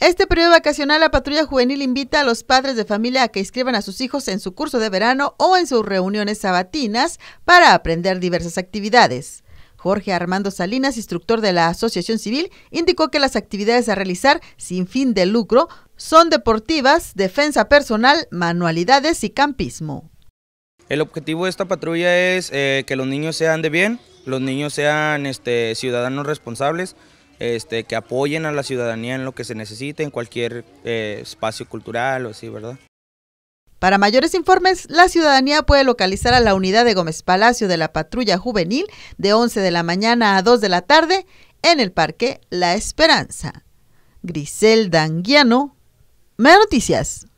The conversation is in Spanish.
Este periodo vacacional, la patrulla juvenil invita a los padres de familia a que inscriban a sus hijos en su curso de verano o en sus reuniones sabatinas para aprender diversas actividades. Jorge Armando Salinas, instructor de la Asociación Civil, indicó que las actividades a realizar sin fin de lucro son deportivas, defensa personal, manualidades y campismo. El objetivo de esta patrulla es eh, que los niños sean de bien, los niños sean este, ciudadanos responsables, este, que apoyen a la ciudadanía en lo que se necesite, en cualquier eh, espacio cultural o así, ¿verdad? Para mayores informes, la ciudadanía puede localizar a la unidad de Gómez Palacio de la Patrulla Juvenil de 11 de la mañana a 2 de la tarde en el Parque La Esperanza. Grisel Danguiano, Más Noticias.